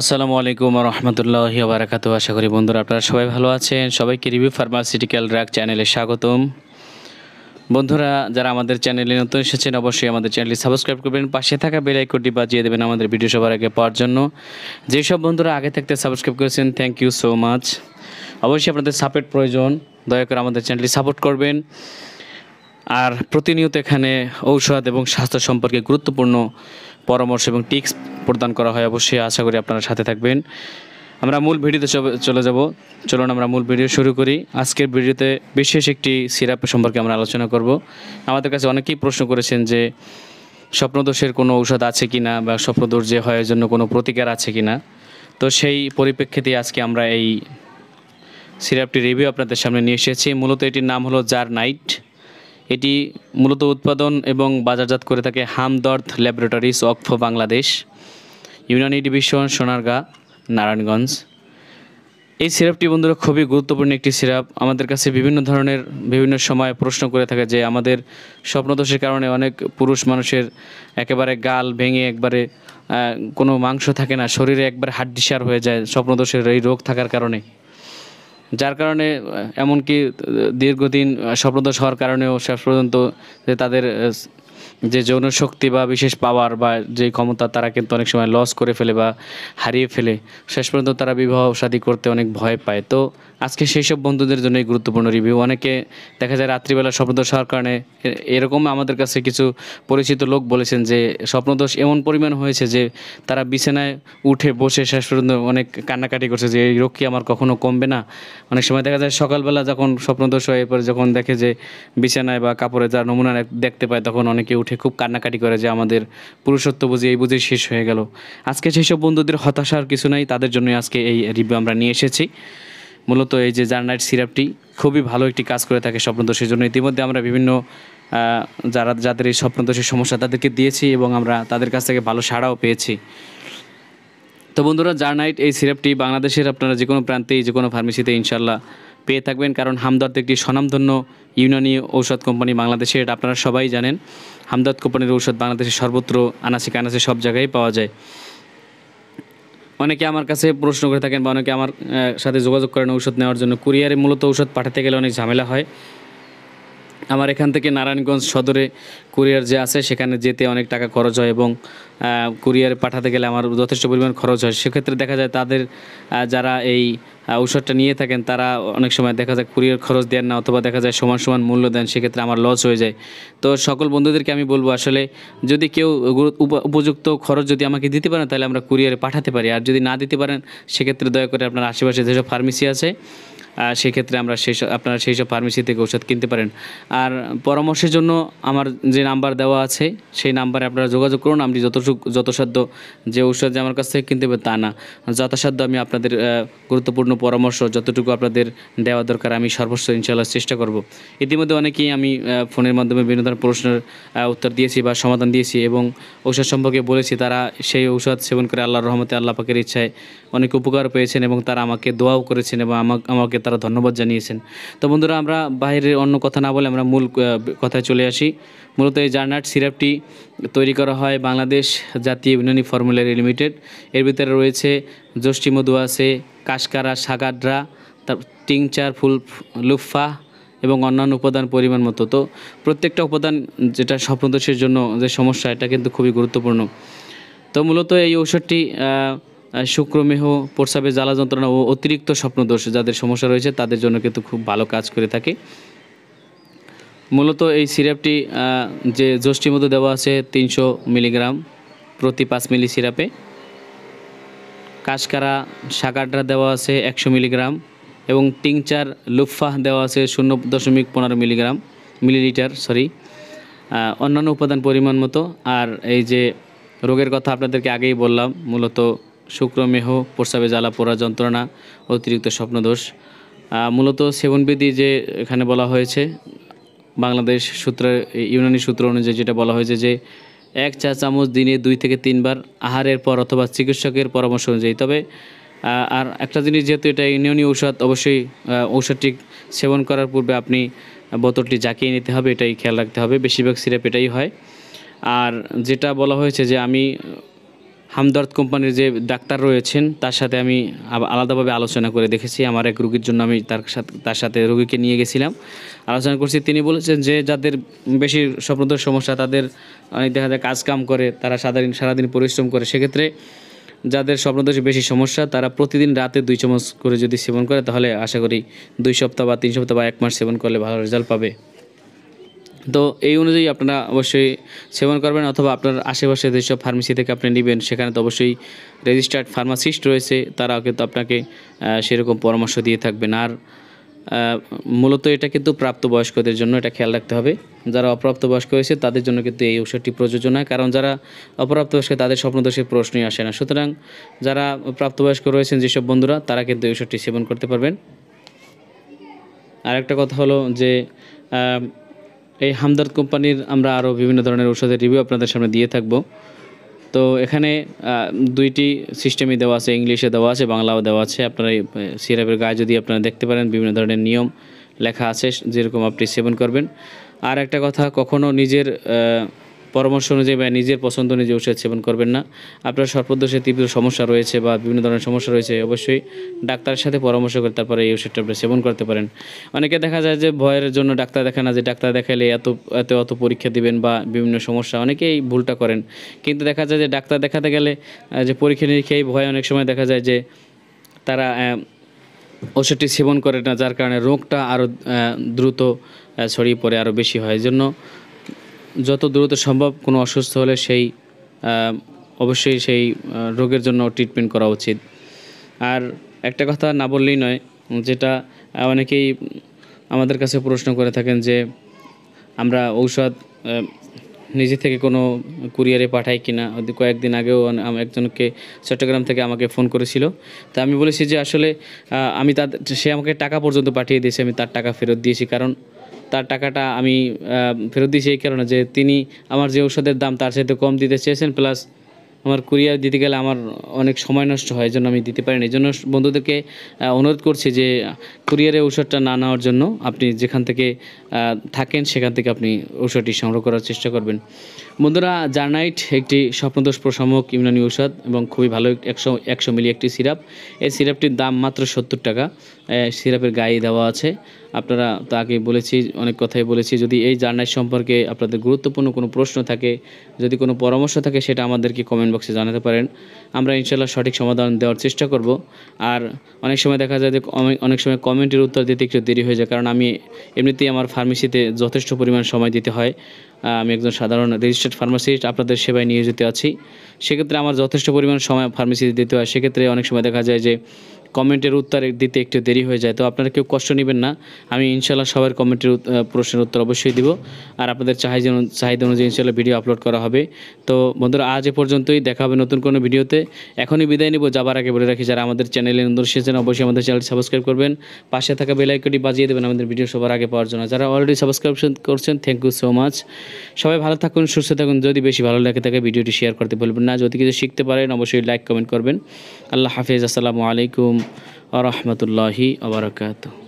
আসসালামু আলাইকুম রহমতুল্লাহি বারাকাতু আশা করি বন্ধুরা আপনারা সবাই ভালো আছেন সবাইকে রিভিউ ফার্মাসিউটিক্যাল ড্রাগ চ্যানেলে স্বাগতম বন্ধুরা যারা আমাদের চ্যানেলে নতুন এসেছেন অবশ্যই আমাদের চ্যানেলটি সাবস্ক্রাইব করবেন পাশে থাকা বেল আইকনটি বাজিয়ে দেবেন আমাদের ভিডিও সবার আগে পাওয়ার জন্য যেসব বন্ধুরা আগে থাকতে সাবস্ক্রাইব করেছেন থ্যাংক ইউ সো মাচ অবশ্যই আপনাদের সাপোর্ট প্রয়োজন দয়া করে আমাদের চ্যানেলটি সাপোর্ট করবেন আর প্রতিনিয়ত এখানে ঔষধ এবং স্বাস্থ্য সম্পর্কে গুরুত্বপূর্ণ পরামর্শ এবং টিক্স প্রদান করা হয় অবশ্যই আশা করি আপনারা সাথে থাকবেন আমরা মূল ভিডিওতে চলে যাব চলুন আমরা মূল ভিডিও শুরু করি আজকের ভিডিওতে বিশেষ একটি সিরাপ সম্পর্কে আমরা আলোচনা করব আমাদের কাছে অনেকেই প্রশ্ন করেছেন যে স্বপ্নদোষের কোনো ঔষধ আছে কি না বা স্বপ্নদোষ যে হয় জন্য কোনো প্রতিকার আছে কি না তো সেই পরিপ্রেক্ষিতে আজকে আমরা এই সিরাপটি রিভিউ আপনাদের সামনে নিয়ে এসেছি মূলত এটির নাম হলো জার নাইট এটি মূলত উৎপাদন এবং বাজারজাত করে থাকে হামদর্দ ল্যাবরেটরিজ অক্ফ বাংলাদেশ ইউনানি ডিভিশন সোনারগাঁ নারায়ণগঞ্জ এই সিরাপটি বন্ধুরা খুবই গুরুত্বপূর্ণ একটি সিরাপ আমাদের কাছে বিভিন্ন ধরনের বিভিন্ন সময় প্রশ্ন করে থাকে যে আমাদের স্বপ্নদোষের কারণে অনেক পুরুষ মানুষের একেবারে গাল ভেঙে একবারে কোনো মাংস থাকে না শরীরে একবার হাড্ডিসার হয়ে যায় স্বপ্নদোষের এই রোগ থাকার কারণে যার কারণে এমনকি দীর্ঘদিন স্বপ্নদোষ হওয়ার কারণেও শেষ পর্যন্ত তাদের যে যৌন শক্তি বা বিশেষ পাওয়ার বা যে ক্ষমতা তারা কিন্তু অনেক সময় লস করে ফেলে বা হারিয়ে ফেলে শেষ পর্যন্ত তারা বিবাহ শাদী করতে অনেক ভয় পায় তো আজকে সেই সব বন্ধুদের জন্য এই গুরুত্বপূর্ণ রিভিউ অনেকে দেখা যায় রাত্রিবেলা স্বপ্নদোষ হওয়ার কারণে এরকম আমাদের কাছে কিছু পরিচিত লোক বলেছেন যে স্বপ্নদোষ এমন পরিমাণ হয়েছে যে তারা বিছানায় উঠে বসে শেষ পর্যন্ত অনেক কান্নাকাটি করছে যে এই রোগ কি আমার কখনো কমবে না অনেক সময় দেখা যায় সকালবেলা যখন স্বপ্নদোষ হয় এরপরে যখন দেখে যে বিছানায় বা কাপড়ে যা নমুনা দেখতে পায় তখন অনেকে ডেকে উঠে খুব কান্নাকাটি করে যে আমাদের পুরুষত্ব বুঝি এই বুঝে শেষ হয়ে গেল আজকে সেই সব বন্ধুদের হতাশার কিছু নাই তাদের জন্য আজকে এই রিভিউ আমরা নিয়ে এসেছি মূলত এই যে জার্নাইট সিরাপটি খুবই ভালো একটি কাজ করে থাকে স্বপ্নদোষের জন্য ইতিমধ্যে আমরা বিভিন্ন যারা যাদের এই স্বপ্নদোষের সমস্যা তাদেরকে দিয়েছি এবং আমরা তাদের কাছ থেকে ভালো সাড়াও পেয়েছি তো বন্ধুরা জার্নাইট এই সিরাপটি বাংলাদেশের আপনারা যে কোনো প্রান্তেই যে কোনো ফার্মেসিতে ইনশাল্লাহ পেয়ে থাকবেন কারণ হামদর্দ একটি স্বনামধন্য ইউনানি ঔষধ কোম্পানি বাংলাদেশে এটা আপনারা সবাই জানেন হামদর্দ কোম্পানির ঔষধ বাংলাদেশের সর্বত্র আনাসি কানাসি সব জায়গায় পাওয়া যায় অনেকে আমার কাছে প্রশ্ন করে থাকেন বা অনেকে আমার সাথে যোগাযোগ করেন ঔষধ নেওয়ার জন্য কুরিয়ারে মূলত ঔষধ পাঠাতে গেলে অনেক ঝামেলা হয় আমার এখান থেকে নারায়ণগঞ্জ সদরে কুরিয়ার যে আছে সেখানে যেতে অনেক টাকা খরচ হয় এবং কুরিয়ারে পাঠাতে গেলে আমার যথেষ্ট পরিমাণ খরচ হয় সেক্ষেত্রে দেখা যায় তাদের যারা এই ঔষধটা নিয়ে থাকেন তারা অনেক সময় দেখা যায় কুরিয়ার খরচ দেন না অথবা দেখা যায় সমান সমান মূল্য দেন সেক্ষেত্রে আমার লস হয়ে যায় তো সকল বন্ধুদেরকে আমি বলবো আসলে যদি কেউ উপযুক্ত খরচ যদি আমাকে দিতে পারেন তাহলে আমরা কুরিয়ারে পাঠাতে পারি আর যদি না দিতে পারেন সেক্ষেত্রে দয়া করে আপনার আশেপাশে যেসব ফার্মেসি আছে সেক্ষেত্রে আমরা সেই আপনারা সেই সব ফার্মেসি থেকে ওষুধ কিনতে পারেন আর পরামর্শের জন্য আমার যে নাম্বার দেওয়া আছে সেই নাম্বারে আপনারা যোগাযোগ করুন আপনি যতটুকু যথাসাধ্য যে ঔষধ যে আমার কাছ থেকে কিনতে হবে তা না যথাসাধ্য আমি আপনাদের গুরুত্বপূর্ণ পরামর্শ যতটুকু আপনাদের দেওয়া দরকার আমি সর্বস্ব ইনশাল্লাহ চেষ্টা করব ইতিমধ্যে অনেকেই আমি ফোনের মাধ্যমে বিভিন্ন ধরনের প্রশ্নের উত্তর দিয়েছি বা সমাধান দিয়েছি এবং ঔষধ সম্পর্কে বলেছি তারা সেই ঔষধ সেবন করে আল্লাহ রহমতে আল্লাহ পাকের ইচ্ছায় অনেক উপকার পেয়েছেন এবং তারা আমাকে দোয়াও করেছেন এবং আমাকে তারা ধন্যবাদ জানিয়েছেন তো বন্ধুরা আমরা বাইরের অন্য কথা না বলে আমরা মূল কথায় চলে আসি মূলত মূলত এই জার্নাট সিরাপটি তৈরি করা হয় বাংলাদেশ জাতীয় ইউনানি ফর্মুলারি লিমিটেড এর ভিতরে রয়েছে যষ্টিমধু আছে কাশকারা সাগাড্রা তার টিংচার ফুল লুফা এবং অন্যান্য উপাদান পরিমাণ মতো তো প্রত্যেকটা উপাদান যেটা স্বপ্নদোষের জন্য যে সমস্যা এটা কিন্তু খুবই গুরুত্বপূর্ণ তো মূলত এই ঔষধটি শুক্রমেহ প্রসাবে জ্বালা যন্ত্রণা ও অতিরিক্ত স্বপ্নদোষ যাদের সমস্যা রয়েছে তাদের জন্য কিন্তু খুব ভালো কাজ করে থাকে মূলত এই সিরাপটি যে জষ্টির মধ্যে দেওয়া আছে তিনশো মিলিগ্রাম প্রতি পাঁচ মিলি সিরাপে কাশকারা শাকাটা দেওয়া আছে একশো মিলিগ্রাম এবং টিংচার লুফা দেওয়া আছে শূন্য দশমিক পনেরো মিলিগ্রাম মিলিলিটার সরি অন্যান্য উপাদান পরিমাণ মতো আর এই যে রোগের কথা আপনাদেরকে আগেই বললাম মূলত শুক্রমেহ প্রস্রাবে জ্বালা পোড়া যন্ত্রণা অতিরিক্ত স্বপ্নদোষ মূলত সেবনবিধি যে এখানে বলা হয়েছে বাংলাদেশ সূত্রে ইউনানি সূত্র অনুযায়ী যেটা বলা হয়েছে যে এক চা চামচ দিনে দুই থেকে তিনবার আহারের পর অথবা চিকিৎসকের পরামর্শ অনুযায়ী তবে আর একটা জিনিস যেহেতু এটা ইউনিয়নি ঔষধ অবশ্যই ঔষধটি সেবন করার পূর্বে আপনি বোতলটি জাকিয়ে নিতে হবে এটাই খেয়াল রাখতে হবে বেশিরভাগ সিরাপ এটাই হয় আর যেটা বলা হয়েছে যে আমি হামদর্দ কোম্পানির যে ডাক্তার রয়েছেন তার সাথে আমি আলাদাভাবে আলোচনা করে দেখেছি আমার এক রুগীর জন্য আমি তার সাথে তার সাথে রুগীকে নিয়ে গেছিলাম আলোচনা করছি তিনি বলেছেন যে যাদের বেশি স্বপ্নদোষ সমস্যা তাদের অনেক দেখা যায় কাজকাম করে তারা সাধারণ সারাদিন পরিশ্রম করে সেক্ষেত্রে যাদের স্বপ্নদোষে বেশি সমস্যা তারা প্রতিদিন রাতে দুই চামচ করে যদি সেবন করে তাহলে আশা করি দুই সপ্তাহ বা তিন সপ্তাহ বা এক মাস সেবন করলে ভালো রেজাল্ট পাবে তো এই অনুযায়ী আপনারা অবশ্যই সেবন করবেন অথবা আপনার আশেপাশে যেসব ফার্মেসি থেকে আপনি নেবেন সেখানে তো অবশ্যই রেজিস্টার্ড ফার্মাসিস্ট রয়েছে তারা কিন্তু আপনাকে সেরকম পরামর্শ দিয়ে থাকবেন আর মূলত এটা কিন্তু প্রাপ্তবয়স্কদের জন্য এটা খেয়াল রাখতে হবে যারা অপ্রাপ্তবয়স্ক হয়েছে তাদের জন্য কিন্তু এই ঔষধটি প্রযোজ্য নয় কারণ যারা অপ্রাপ্তবয়স্ক তাদের স্বপ্নদোষের প্রশ্নই আসে না সুতরাং যারা প্রাপ্তবয়স্ক রয়েছেন যেসব বন্ধুরা তারা কিন্তু এই ঔষধটি সেবন করতে পারবেন আরেকটা কথা হলো যে এই হামদার্দ কোম্পানির আমরা আরও বিভিন্ন ধরনের ওষুধের রিভিউ আপনাদের সামনে দিয়ে থাকব তো এখানে দুইটি সিস্টেমই দেওয়া আছে ইংলিশে দেওয়া আছে বাংলাও দেওয়া আছে আপনারা সিরাপের গায়ে যদি আপনারা দেখতে পারেন বিভিন্ন ধরনের নিয়ম লেখা আছে যেরকম আপনি সেবন করবেন আর একটা কথা কখনও নিজের পরামর্শ অনুযায়ী বা নিজের পছন্দ অনুযায়ী ওষুধ সেবন করবেন না আপনার সর্পদোষে তীব্র সমস্যা রয়েছে বা বিভিন্ন ধরনের সমস্যা রয়েছে অবশ্যই ডাক্তারের সাথে পরামর্শ করে তারপরে এই ওষুধটা আপনি সেবন করতে পারেন অনেকে দেখা যায় যে ভয়ের জন্য ডাক্তার দেখে না যে ডাক্তার দেখালে এত এত অত পরীক্ষা দিবেন বা বিভিন্ন সমস্যা অনেকেই ভুলটা করেন কিন্তু দেখা যায় যে ডাক্তার দেখাতে গেলে যে পরীক্ষা এই ভয় অনেক সময় দেখা যায় যে তারা ওষুধটি সেবন করে না যার কারণে রোগটা আরও দ্রুত ছড়িয়ে পড়ে আরও বেশি হয় জন্য যত দ্রুত সম্ভব কোনো অসুস্থ হলে সেই অবশ্যই সেই রোগের জন্য ট্রিটমেন্ট করা উচিত আর একটা কথা না বললেই নয় যেটা অনেকেই আমাদের কাছে প্রশ্ন করে থাকেন যে আমরা ঔষধ নিজে থেকে কোনো কুরিয়ারে পাঠাই কিনা কয়েকদিন আগেও একজনকে চট্টগ্রাম থেকে আমাকে ফোন করেছিল তা আমি বলেছি যে আসলে আমি তাদের সে আমাকে টাকা পর্যন্ত পাঠিয়ে দিয়েছি আমি তার টাকা ফেরত দিয়েছি কারণ তার টাকাটা আমি ফেরত দিয়েছি এই কারণে যে তিনি আমার যে ওষুধের দাম তার সাথে কম দিতে চেয়েছেন প্লাস আমার কুরিয়ার দিতে গেলে আমার অনেক সময় নষ্ট হয় জন্য আমি দিতে পারিনি এই জন্য বন্ধুদেরকে অনুরোধ করছি যে কুরিয়ারে ঔষধটা না নেওয়ার জন্য আপনি যেখান থেকে থাকেন সেখান থেকে আপনি ঔষধটি সংগ্রহ করার চেষ্টা করবেন বন্ধুরা জার্নাইট একটি স্বপ্নদোষ প্রশামক ইউনানি ঔষধ এবং খুবই ভালো একশো একশো মিলি একটি সিরাপ এই সিরাপটির দাম মাত্র সত্তর টাকা সিরাপের গায়ে দেওয়া আছে আপনারা তাকে বলেছি অনেক কথাই বলেছি যদি এই জার্নাই সম্পর্কে আপনাদের গুরুত্বপূর্ণ কোনো প্রশ্ন থাকে যদি কোনো পরামর্শ থাকে সেটা আমাদেরকে কমেন্ট বক্সে জানাতে পারেন আমরা ইনশাল্লাহ সঠিক সমাধান দেওয়ার চেষ্টা করব আর অনেক সময় দেখা যায় যে অনেক সময় কমেন্টের উত্তর দিতে একটু দেরি হয়ে যায় কারণ আমি এমনিতেই আমার ফার্মেসিতে যথেষ্ট পরিমাণ সময় দিতে হয় আমি একজন সাধারণ রেজিস্টার্ড ফার্মাসিস্ট আপনাদের সেবায় নিয়োজিত আছি সেক্ষেত্রে আমার যথেষ্ট পরিমাণ সময় ফার্মেসিতে দিতে হয় সেক্ষেত্রে অনেক সময় দেখা যায় যে কমেন্টের উত্তর দিতে একটু দেরি হয়ে যায় তো আপনারা কেউ কষ্ট নেবেন না আমি ইনশাল্লাহ সবার কমেন্টের প্রশ্নের উত্তর অবশ্যই দিব আর আপনাদের চাহিদা চাহিদা অনুযায়ী ইনশাল্লাহ ভিডিও আপলোড করা হবে তো বন্ধুরা আজ এ পর্যন্তই দেখা হবে নতুন কোনো ভিডিওতে এখনই বিদায় নেব যাবার আগে বলে রাখি যারা আমাদের চ্যানেলে নতুন এসেছেন অবশ্যই আমাদের চ্যানেলটি সাবস্ক্রাইব করবেন পাশে থাকা বেলাইকটি বাজিয়ে দেবেন আমাদের ভিডিও সবার আগে পাওয়ার জন্য যারা অলরেডি সাবস্ক্রিপশন করছেন থ্যাংক ইউ সো মাচ সবাই ভালো থাকুন সুস্থ থাকুন যদি বেশি ভালো লাগে থাকে ভিডিওটি শেয়ার করতে বলবেন না যদি কিছু শিখতে পারেন অবশ্যই লাইক কমেন্ট করবেন আল্লাহ হাফিজ আসসালামু আলাইকুম ورحمة الله وبركاته